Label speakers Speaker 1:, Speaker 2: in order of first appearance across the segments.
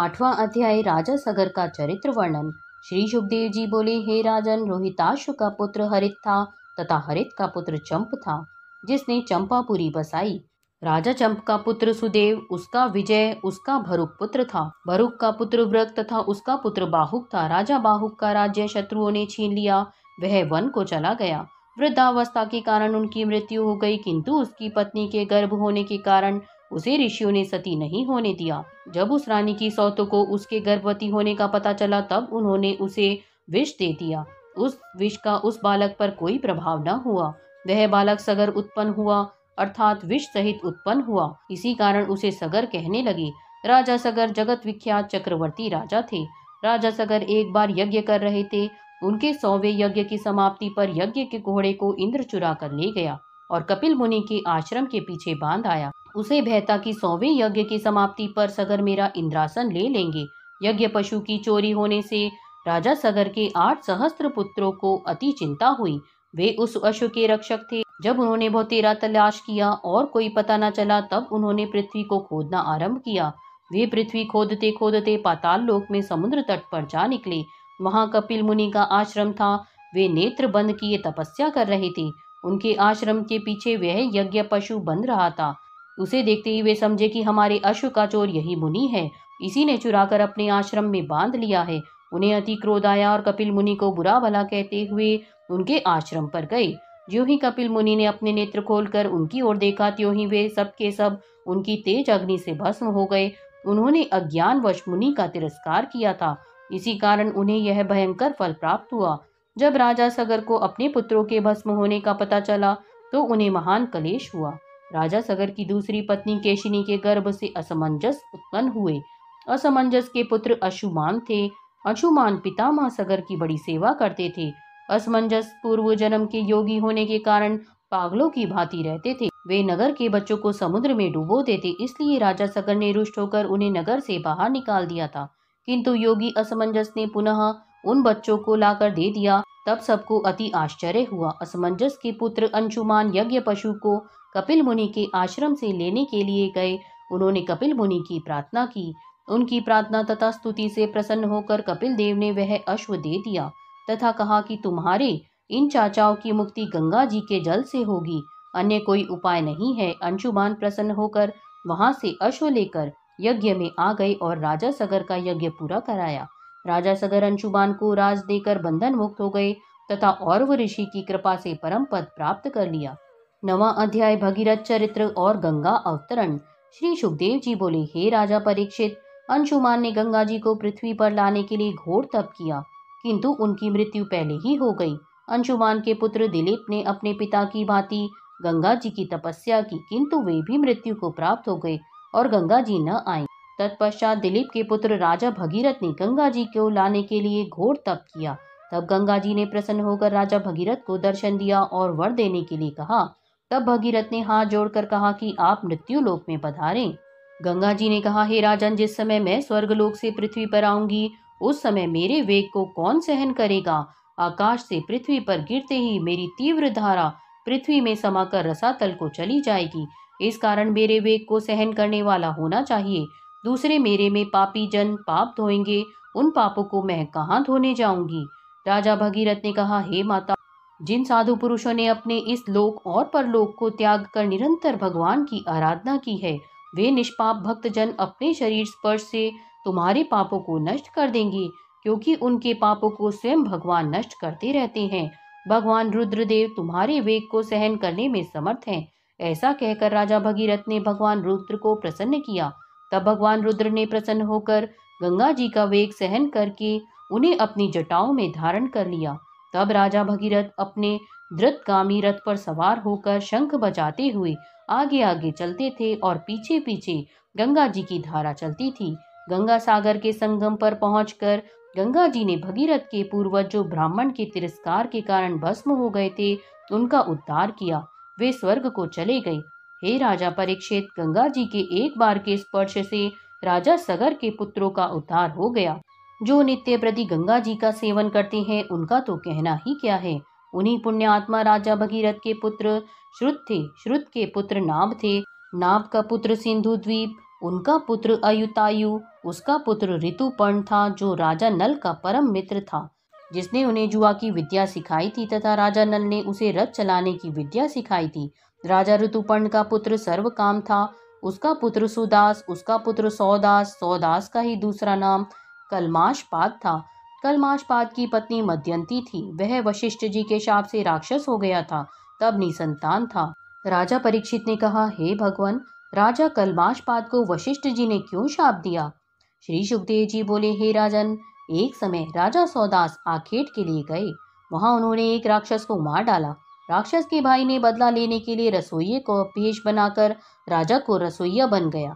Speaker 1: आठवां अध्याय राजा सगर का चरित्र वर्णन श्री सुखदेव जी बोले हे राजन रोहिताशु का पुत्र हरित था तथा हरित का पुत्र चंप था जिसने चंपापुरी बसाई राजा चंप का पुत्र सुदेव उसका विजय उसका भरुक पुत्र था भरुक का पुत्र व्रत तथा उसका पुत्र बाहुक था राजा बाहुक का राज्य शत्रुओं ने छीन लिया वह वन को चला गया वृद्धावस्था के कारण उनकी मृत्यु हो गई किंतु उसकी पत्नी के गर्भ होने के कारण उसे ऋषियों ने सती नहीं होने दिया जब उस रानी की सौत को उसके गर्भवती होने का पता चला तब उन्होंने उसे विष दे दिया उस विष का उस बालक पर कोई प्रभाव न हुआ वह बालक सगर उत्पन्न हुआ अर्थात विष सहित उत्पन्न हुआ इसी कारण उसे सगर कहने लगे राजा सगर जगत विख्यात चक्रवर्ती राजा थे राजा सगर एक बार यज्ञ कर रहे थे उनके सौवे यज्ञ की समाप्ति पर यज्ञ के घोड़े को इंद्र चुरा कर ले गया और कपिल मुनि के आश्रम के पीछे बांध आया उसे भयता की सौवे यज्ञ की समाप्ति पर सगर मेरा इंद्रासन ले लेंगे यज्ञ पशु की चोरी होने से राजा सगर के आठ सहस्त्र पुत्रों को अति चिंता हुई वे उस अश्व के रक्षक थे जब उन्होंने बहुतेरा तलाश किया और कोई पता न चला तब उन्होंने पृथ्वी को खोदना आरंभ किया वे पृथ्वी खोदते खोदते पाताल लोक में समुद्र तट पर जा निकले वहाँ कपिल मुनि का आश्रम था वे नेत्र बंद किए तपस्या कर रहे थे उनके आश्रम के पीछे वह यज्ञ पशु बन रहा था उसे देखते ही वे समझे कि हमारे अश्व का चोर यही मुनि है इसी ने चुरा कर अपने आश्रम में बांध लिया है उन्हें अति क्रोध आया और कपिल मुनि को बुरा भला कहते हुए उनके आश्रम पर गए ज्यों ही कपिल मुनि ने अपने नेत्र खोलकर उनकी ओर देखा त्यों ही वे सब के सब उनकी तेज अग्नि से भस्म हो गए उन्होंने अज्ञान वश मुनि का तिरस्कार किया था इसी कारण उन्हें यह भयंकर फल प्राप्त हुआ जब राजा सगर को अपने पुत्रों के भस्म होने का पता चला तो उन्हें महान कलेश हुआ राजा सगर की दूसरी पत्नी केशिनी के गर्भ से असमंजस उत्पन्न हुए असमंजस के पुत्र अशुमान थे पिता पितामह सगर की बड़ी सेवा करते थे असमंजस पूर्व जन्म के योगी होने के कारण पागलों की भांति रहते थे वे नगर के बच्चों को समुद्र में डूबो देते इसलिए राजा सगर ने रुष्ट होकर उन्हें नगर से बाहर निकाल दिया था किंतु योगी असमंजस ने पुनः उन बच्चों को लाकर दे दिया तब सबको अति आश्चर्य हुआ असमंजस के पुत्र अंशुमान यज्ञ पशु को कपिल मुनि के आश्रम से लेने के लिए गए उन्होंने कपिल मुनि की प्रार्थना की उनकी प्रार्थना तथा स्तुति से प्रसन्न होकर कपिल देव ने वह अश्व दे दिया तथा कहा कि तुम्हारे इन चाचाओं की मुक्ति गंगा जी के जल से होगी अन्य कोई उपाय नहीं है अंशुमान प्रसन्न होकर वहां से अश्व लेकर यज्ञ में आ गए और राजा सगर का यज्ञ पूरा कराया राजा सगर अंशुमान को राज देकर बंधन मुक्त हो गए तथा और ऋषि की कृपा से परम पद प्राप्त कर लिया नवा अध्याय भगीरथ चरित्र और गंगा अवतरण श्री सुखदेव जी बोले हे राजा परीक्षित अंशुमान ने गंगा जी को पृथ्वी पर लाने के लिए घोर तप किया किंतु उनकी मृत्यु पहले ही हो गई अंशुमान के पुत्र दिलीप ने अपने पिता की भांति गंगा जी की तपस्या की किंतु वे भी मृत्यु को प्राप्त हो गए और गंगा जी न आए तत्पश्चात दिलीप के पुत्र राजा भगीरथ ने गंगा जी को लाने के लिए घोर तप किया तब गंगा जी ने प्रसन्न होकर राजा भगीरथ को दर्शन दिया और वर देने के लिए कहा तब भगीरथ ने हाथ जोड़कर कहा कि आप मृत्यु लोक में पधारें गंगा जी ने कहा हे राजन जिस समय मैं स्वर्गलोक से पृथ्वी पर आऊंगी उस समय मेरे वेग को कौन सहन करेगा आकाश से पृथ्वी पर गिरते ही मेरी तीव्र धारा पृथ्वी में समाकर रसातल को चली जाएगी इस कारण मेरे वेग को सहन करने वाला होना चाहिए दूसरे मेरे में पापी जन पाप धोएंगे उन पापों को मैं कहाँ धोने जाऊंगी राजा भगीरथ ने कहा हे माता जिन साधु पुरुषों ने अपने इस लोक और परलोक को त्याग कर निरंतर भगवान की आराधना की है वे निष्पाप भक्तजन अपने शरीर स्पर्श से तुम्हारे पापों को नष्ट कर देंगे क्योंकि उनके पापों को स्वयं भगवान नष्ट करते रहते हैं भगवान रुद्रदेव तुम्हारे वेग को सहन करने में समर्थ हैं ऐसा कहकर राजा भगीरथ ने भगवान रुद्र को प्रसन्न किया तब भगवान रुद्र ने प्रसन्न होकर गंगा जी का वेग सहन करके उन्हें अपनी जटाओं में धारण कर लिया तब राजा भगीरथ अपने द्रुतगामी रथ पर सवार होकर शंख बजाते हुए आगे आगे चलते थे और पीछे पीछे गंगा जी की धारा चलती थी गंगा सागर के संगम पर पहुंचकर गंगा जी ने भगीरथ के पूर्वज जो ब्राह्मण के तिरस्कार के कारण भस्म हो गए थे उनका उद्धार किया वे स्वर्ग को चले गए हे राजा परीक्षित गंगा जी के एक बार के स्पर्श से राजा सगर के पुत्रों का उद्धार हो गया जो नित्य प्रति गंगा जी का सेवन करते हैं उनका तो कहना ही क्या है उन्हीं पुण्यात्मा राजा भगीरथ के पुत्र श्रुत थे श्रुत के पुत्र नाब थे नाब का पुत्र सिंधु द्वीप उनका पुत्र अयुतायु उसका पुत्र ऋतुपर्ण था जो राजा नल का परम मित्र था जिसने उन्हें जुआ की विद्या सिखाई थी तथा राजा नल ने उसे रथ चलाने की विद्या सिखाई थी राजा ऋतुपर्ण का पुत्र काम था उसका पुत्र सुदास उसका पुत्र सौदास सौदास का ही दूसरा नाम कलमाशपाद था पाद की पत्नी मध्यंती थी वह वशिष्ठ जी के शाप से राक्षस हो गया था तब निसंतान था राजा परीक्षित ने कहा हे भगवान राजा पाद को वशिष्ठ जी ने क्यों शाप दिया श्री सुखदेव जी बोले हे राजन एक समय राजा सौदास आखेट के लिए गए वहां उन्होंने एक राक्षस को मार डाला राक्षस के भाई ने बदला लेने के लिए रसोइये को पेश बनाकर राजा को रसोइया बन गया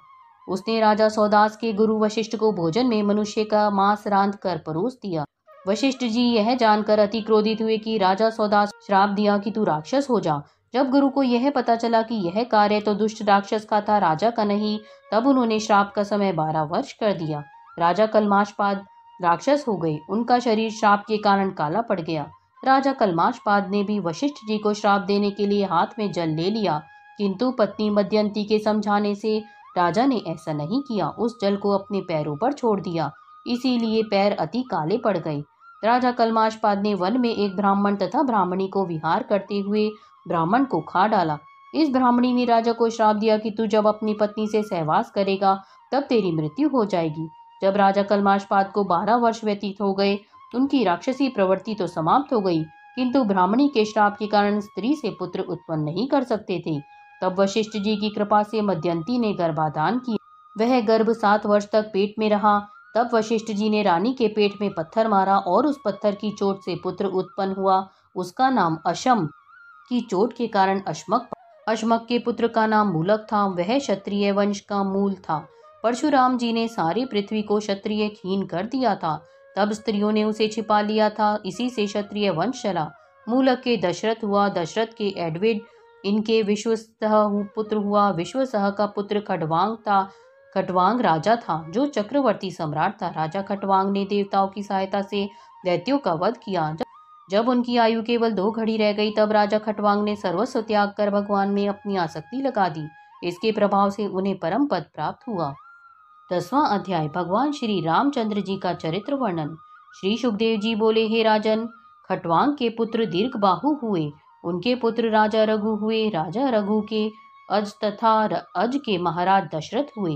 Speaker 1: उसने राजा सौदास के गुरु वशिष्ठ को भोजन में मनुष्य का मांस रांध कर परोस दिया वशिष्ठ जी यह जानकर अति क्रोधित हुए कि राजा सौदास श्राप दिया कि तू राक्षस हो जा जब गुरु को यह पता चला कि यह कार्य तो दुष्ट राक्षस का था राजा का नहीं तब उन्होंने श्राप का समय बारह वर्ष कर दिया राजा कलमाशपाद राक्षस हो गए उनका शरीर श्राप के कारण काला पड़ गया राजा कलमाशपाद ने भी वशिष्ठ जी को श्राप देने के लिए हाथ में जल ले लिया किंतु पत्नी मध्यंती के समझाने से राजा ने ऐसा नहीं किया उस जल को अपने पैरों पर छोड़ दिया इसीलिए पैर अति काले पड़ गए राजा कलमाशपाद ने वन में एक ब्राह्मण तथा ब्राह्मणी को विहार करते हुए ब्राह्मण को खा डाला इस ब्राह्मणी ने राजा को श्राप दिया कि तू जब अपनी पत्नी से सहवास करेगा तब तेरी मृत्यु हो जाएगी जब राजा कलमाशपाद को बारह वर्ष व्यतीत हो गए उनकी राक्षसी प्रवृत्ति तो समाप्त हो गई किंतु ब्राह्मणी के श्राप के कारण स्त्री से पुत्र उत्पन्न नहीं कर सकते थे तब वशिष्ठ जी की कृपा से मध्यंती ने गर्भाधान किया वह गर्भ सात वर्ष तक पेट में रहा तब वशिष्ठ जी ने रानी के पेट में पत्थर मारा और उस पत्थर की चोट से पुत्र उत्पन्न हुआ उसका नाम अशम की चोट के कारण अशमक अशमक के पुत्र का नाम मूलक था वह क्षत्रिय वंश का मूल था परशुराम जी ने सारी पृथ्वी को क्षत्रिय खीन कर दिया था तब स्त्रियों ने उसे छिपा लिया था इसी से क्षत्रिय वंश चला मूलक के दशरथ हुआ दशरथ के एडविड इनके विश्वसह पुत्र हुआ विश्वसह का पुत्र खडवांग था खटवांग राजा था जो चक्रवर्ती सम्राट था राजा खटवांग ने देवताओं की सहायता से दैत्यों का वध किया जब, जब उनकी आयु केवल दो घड़ी रह गई तब राजा खटवांग ने सर्वस्व त्याग कर भगवान में अपनी आसक्ति लगा दी इसके प्रभाव से उन्हें परम पद प्राप्त हुआ दसवां अध्याय भगवान श्री रामचंद्र जी का चरित्र वर्णन श्री सुखदेव जी बोले हे राजन खटवांग के पुत्र दीर्घ बाहु हुए उनके पुत्र राजा रघु हुए राजा रघु के अज तथा अज के महाराज दशरथ हुए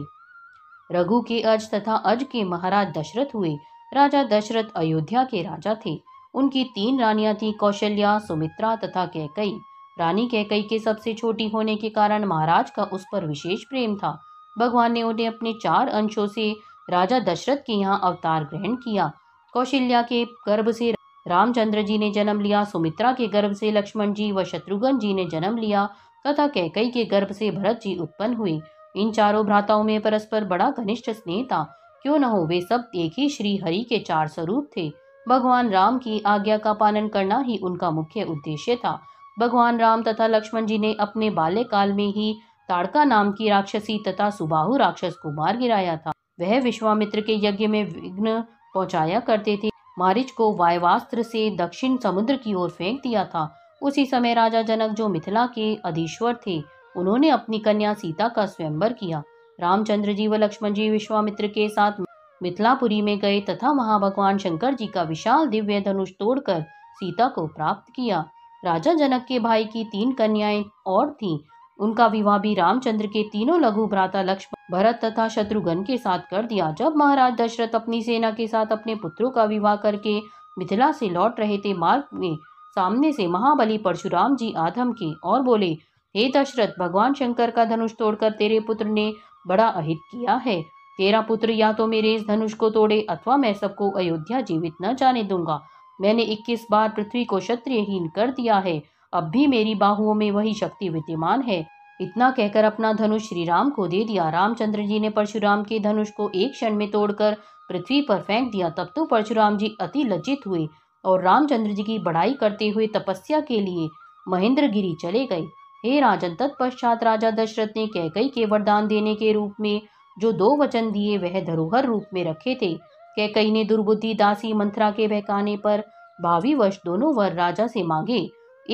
Speaker 1: रघु के अज तथा अज के महाराज दशरथ हुए राजा दशरथ अयोध्या के राजा थे उनकी तीन रानियां थी कौशल्या सुमित्रा तथा कैकई रानी कैकई के सबसे छोटी होने के कारण महाराज का उस पर विशेष प्रेम था भगवान ने उन्हें अपने चार अंशों से राजा दशरथ के यहाँ अवतार ग्रहण किया कौशल्या के गर्भ से रामचंद्र जी ने जन्म लिया सुमित्रा के गर्भ से लक्ष्मण जी व शत्रुघ्न जी ने जन्म लिया तथा कैकई के गर्भ से भरत जी उत्पन्न हुए इन चारों भ्राताओं में परस्पर बड़ा घनिष्ठ स्नेह था क्यों न हो वे सब एक ही श्री हरि के चार स्वरूप थे भगवान राम की आज्ञा का पालन करना ही उनका मुख्य उद्देश्य था भगवान राम तथा लक्ष्मण जी ने अपने बाल्यकाल में ही ताड़का नाम की राक्षसी तथा सुबाहु राक्षस को मार गिराया था वह विश्वामित्र के यज्ञ में विघ्न पहुंचाया करते थे मारिच को वायवास्त्र से दक्षिण समुद्र की ओर फेंक दिया था उसी समय राजा जनक जो मिथिला के अधीश्वर थे उन्होंने अपनी कन्या सीता का स्वयंवर किया रामचंद्र जी व लक्ष्मण जी विश्वामित्र के साथ मिथिलापुरी में गए तथा वहां भगवान शंकर जी का विशाल दिव्य धनुष तोड़कर सीता को प्राप्त किया राजा जनक के भाई की तीन कन्याएं और थीं उनका विवाह भी रामचंद्र के तीनों लघु भ्राता लक्ष्मण भरत तथा शत्रुघ्न के साथ कर दिया जब महाराज दशरथ अपनी सेना के साथ अपने पुत्रों का विवाह करके मिथिला से लौट रहे थे मार्ग में सामने से महाबली परशुराम जी आधम के और बोले हे दशरथ भगवान शंकर का धनुष तोड़कर तेरे पुत्र ने बड़ा अहित किया है तेरा पुत्र या तो मेरे इस धनुष को तोड़े अथवा मैं सबको अयोध्या जीवित न जाने दूंगा मैंने इक्कीस बार पृथ्वी को क्षत्रियहीन कर दिया है अब भी मेरी बाहुओं में वही शक्ति विद्यमान है इतना कहकर अपना धनुष श्री राम को दे दिया रामचंद्र जी ने परशुराम के धनुष को एक क्षण में तोड़कर पृथ्वी पर फेंक दिया तब तो परशुराम जी अति लज्जित हुए और रामचंद्र जी की बढ़ाई करते हुए तपस्या के लिए महेंद्रगिरी चले गए हे राजन तत्पश्चात राजा दशरथ ने कैकई के वरदान देने के रूप में जो दो वचन दिए वह धरोहर रूप में रखे थे कैकई ने दुर्बुद्धि दासी मंत्रा के बहकाने पर भावी वश दोनों वर राजा से मांगे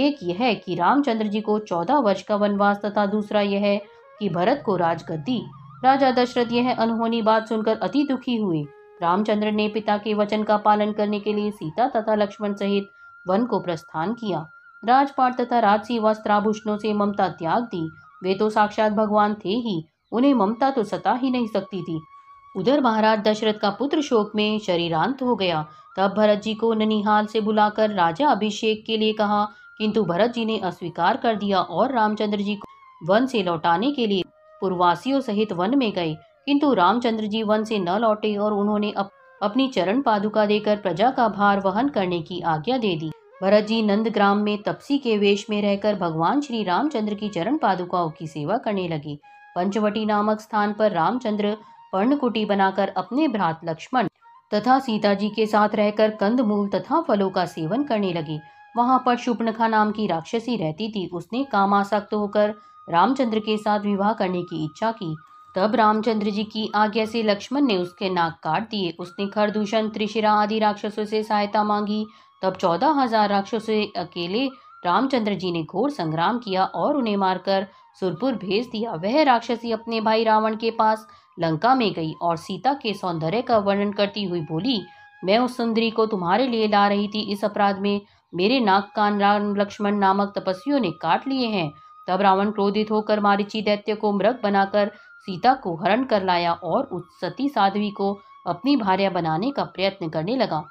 Speaker 1: एक यह है कि रामचंद्र जी को चौदह वर्ष का वनवास तथा दूसरा यह है कि भरत को राजगद्दी राजा दशरथ यह अनहोनी बात सुनकर अति दुखी हुए रामचंद्र ने पिता के वचन का पालन करने के लिए सीता तथा लक्ष्मण सहित वन को प्रस्थान किया राजपाट तथा राजसी वस्त्राभूषणों से ममता त्याग दी वे तो साक्षात भगवान थे ही उन्हें ममता तो सता ही नहीं सकती थी उधर महाराज दशरथ का पुत्र शोक में शरीरांत हो गया तब भरत जी को ननिहाल से बुलाकर राजा अभिषेक के लिए कहा किंतु भरत जी ने अस्वीकार कर दिया और रामचंद्र जी को वन से लौटाने के लिए पूर्वासियों सहित वन में गए किंतु रामचंद्र जी वन से न लौटे और उन्होंने अप, अपनी चरण पादुका देकर प्रजा का भार वहन करने की आज्ञा दे दी भरत जी नंदग्राम में तपसी के वेश में रहकर भगवान श्री रामचंद्र की चरण पादुकाओं की सेवा करने लगी पंचवटी नामक स्थान पर रामचंद्र पर्णकुटी बनाकर अपने भ्रात लक्ष्मण तथा सीता जी के साथ रहकर कंदमूल तथा फलों का सेवन करने लगी वहाँ पर शुभनखा नाम की राक्षसी रहती थी उसने कामासक्त होकर रामचंद्र के साथ विवाह करने की इच्छा की तब रामचंद्र जी की आज्ञा से लक्ष्मण ने उसके नाक काट दिए उसने खरदूषण त्रिशिरा आदि राक्षसों से सहायता मांगी तब चौदह हजार राक्षसों अकेले रामचंद्र जी ने घोर संग्राम किया और उन्हें मारकर सुरपुर भेज दिया वह राक्षसी अपने भाई रावण के पास लंका में गई और सीता के सौंदर्य का वर्णन करती हुई बोली मैं उस सुंदरी को तुम्हारे लिए ला रही थी इस अपराध में मेरे नाक कान राम लक्ष्मण नामक तपस्वियों ने काट लिए हैं तब रावण क्रोधित होकर मारिची दैत्य को मृग बनाकर सीता को हरण कर लाया और उस सती साध्वी को अपनी भार्या बनाने का प्रयत्न करने लगा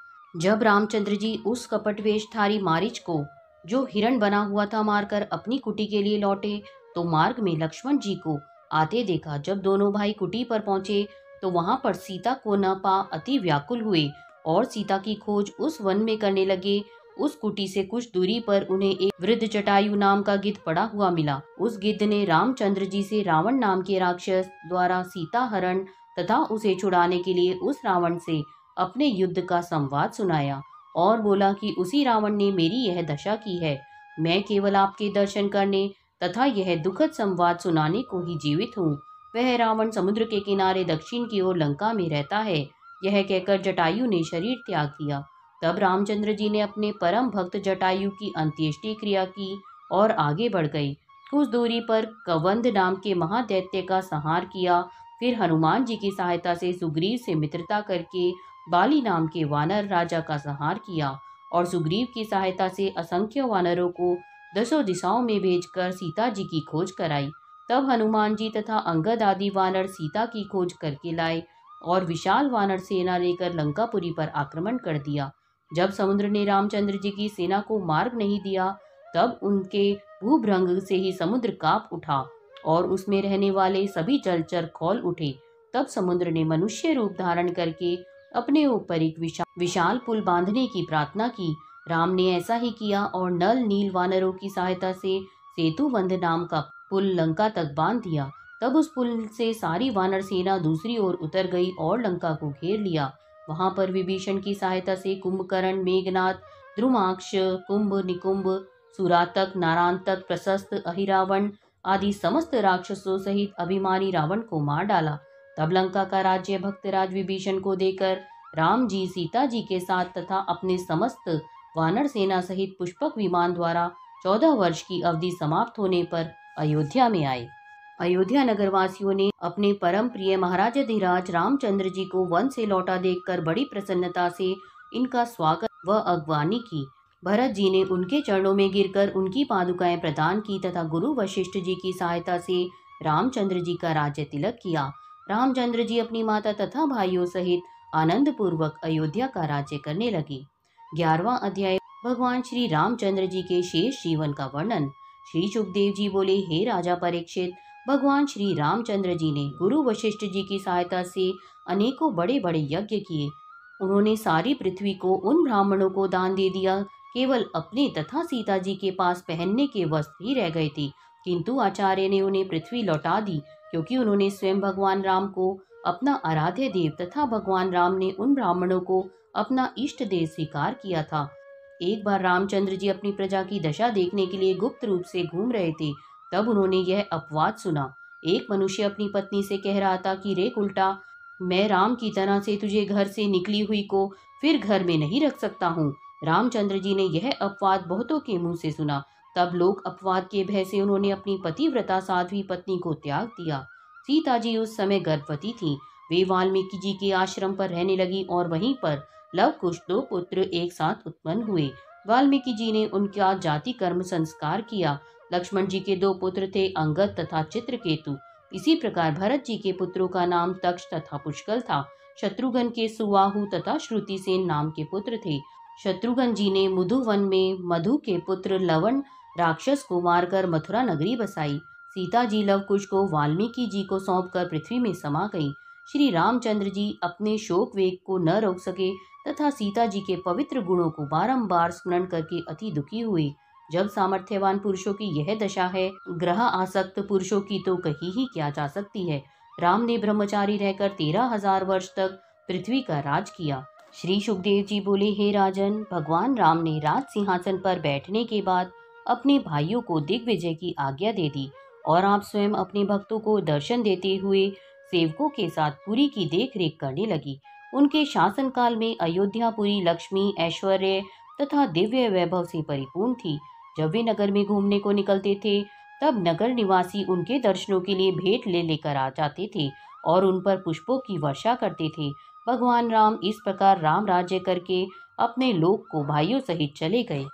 Speaker 1: जब रामचंद्र जी उस कपटवेशधारी मारिच को जो हिरण बना हुआ था मारकर अपनी कुटी के लिए लौटे तो मार्ग में लक्ष्मण जी को आते देखा जब दोनों भाई कुटी पर पहुंचे तो वहां पर सीता को न पा अति व्याकुल हुए और सीता की खोज उस वन में करने लगे उस कुटी से कुछ दूरी पर उन्हें एक वृद्ध जटायु नाम का गिद्ध पड़ा हुआ मिला उस गिद्ध ने रामचंद्र जी से रावण नाम के राक्षस द्वारा सीता हरण तथा उसे छुड़ाने के लिए उस रावण से अपने युद्ध का संवाद सुनाया और बोला कि उसी रावण ने मेरी यह दशा की है मैं केवल आपके दर्शन करने तथा यह दुखद संवाद सुनाने को ही जीवित हूँ वह रावण समुद्र के किनारे दक्षिण की ओर लंका में रहता है यह कहकर जटायु ने शरीर त्याग दिया तब रामचंद्र जी ने अपने परम भक्त जटायु की अंत्येष्टि क्रिया की और आगे बढ़ गई कुछ दूरी पर कवंद नाम के महादैत्य का संहार किया फिर हनुमान जी की सहायता से सुग्रीव से मित्रता करके बाली नाम के वानर राजा का संहार किया और सुग्रीव की सहायता से असंख्य वानरों को दसों दिशाओं में भेजकर सीता जी की खोज कराई तब हनुमान जी तथा अंगद आदि वानर सीता की खोज करके लाए और विशाल वानर सेना लेकर लंकापुरी पर आक्रमण कर दिया जब समुद्र ने रामचंद्र जी की सेना को मार्ग नहीं दिया तब उनके भूभ्रंग से ही समुद्र काप उठा और उसमें रहने वाले सभी जलचर खोल उठे तब समुद्र ने मनुष्य रूप धारण करके अपने ऊपर एक विशा, विशाल पुल बांधने की प्रार्थना की राम ने ऐसा ही किया और नल नील वानरों की सहायता से सेतु बंध नाम का पुल लंका तक बांध दिया तब उस पुल से सारी वानर सेना दूसरी ओर उतर गई और लंका को घेर लिया वहां पर विभीषण की सहायता से कुंभकर्ण मेघनाथ द्रुमाक्ष कुंभ निकुंभ सुरातक नारांतक प्रशस्त अहिरावण आदि समस्त राक्षसों सहित अभिमानी रावण को मार डाला तब लंका का राज्य भक्तराज विभीषण को देकर राम जी सीता जी के साथ तथा अपने समस्त वानर सेना सहित पुष्पक विमान द्वारा चौदह वर्ष की अवधि समाप्त होने पर अयोध्या में आए अयोध्या नगर वासियों ने अपने परम प्रिय महाराज अधिराज रामचंद्र जी को वन से लौटा देखकर बड़ी प्रसन्नता से इनका स्वागत व अगवानी की भरत जी ने उनके चरणों में गिरकर उनकी पादुकाएं प्रदान की तथा गुरु वशिष्ठ जी की सहायता से रामचंद्र जी का राज्य तिलक किया रामचंद्र जी अपनी माता तथा भाइयों सहित आनंद पूर्वक अयोध्या का राज्य करने लगे ग्यारहवा अध्याय भगवान श्री रामचंद्र जी के शेष जीवन का वर्णन श्री सुखदेव जी बोले हे राजा परीक्षित भगवान श्री रामचंद्र जी ने गुरु वशिष्ठ जी की सहायता से अनेकों बड़े बड़े यज्ञ किए उन्होंने सारी पृथ्वी को उन ब्राह्मणों को दान दे दिया केवल अपने तथा सीता जी के पास पहनने के वस्त्र ही रह गए थे किंतु आचार्य ने उन्हें पृथ्वी लौटा दी क्योंकि उन्होंने स्वयं भगवान राम को अपना आराध्य देव तथा भगवान राम ने उन ब्राह्मणों को अपना इष्ट देव स्वीकार किया था एक बार रामचंद्र जी अपनी प्रजा की दशा देखने के लिए गुप्त रूप से घूम रहे थे तब उन्होंने यह अपवाद सुना एक मनुष्य अपनी पत्नी से कह रहा था कि रे उल्टा मैं राम की तरह से तुझे घर से निकली हुई को फिर घर में नहीं रख सकता हूँ रामचंद्र जी ने यह अपवाद बहुतों के मुंह से सुना तब लोग अपवाद के भय से उन्होंने अपनी पतिव्रता साधवी पत्नी को त्याग दिया सीता जी उस समय गर्भवती थी वे वाल्मीकि जी के आश्रम पर रहने लगी और वहीं पर लव कुश दो पुत्र एक साथ उत्पन्न हुए वाल्मीकि जी ने उनका जाति कर्म संस्कार किया लक्ष्मण जी के दो पुत्र थे अंगद तथा चित्रकेतु इसी प्रकार भरत जी के पुत्रों का नाम तक्ष तथा पुष्कल था शत्रुघ्न के सुवाहु तथा श्रुति सेन नाम के पुत्र थे शत्रुघ्न जी ने मधुवन में मधु के पुत्र लवण राक्षस को मारकर मथुरा नगरी बसाई सीता जी लवकुश को वाल्मीकि जी को सौंपकर पृथ्वी में समा गई श्री रामचंद्र जी अपने शोक वेग को न रोक सके तथा सीता जी के पवित्र गुणों को बारंबार स्मरण करके अति दुखी हुए जब सामर्थ्यवान पुरुषों की यह दशा है ग्रह आसक्त पुरुषों की तो कही ही क्या जा सकती है राम ने ब्रह्मचारी रहकर तेरह हजार वर्ष तक पृथ्वी का राज किया श्री सुखदेव जी बोले हे राजन भगवान राम ने राज सिंहासन पर बैठने के बाद अपने भाइयों को दिग्विजय की आज्ञा दे दी और आप स्वयं अपने भक्तों को दर्शन देते हुए सेवकों के साथ पुरी की देखरेख करने लगी उनके शासनकाल में अयोध्यापुरी लक्ष्मी ऐश्वर्य तथा दिव्य वैभव से परिपूर्ण थी जब वे नगर में घूमने को निकलते थे तब नगर निवासी उनके दर्शनों के लिए भेंट ले लेकर आ जाते थे और उन पर पुष्पों की वर्षा करते थे भगवान राम इस प्रकार राम राज्य करके अपने लोक को भाइयों सहित चले गए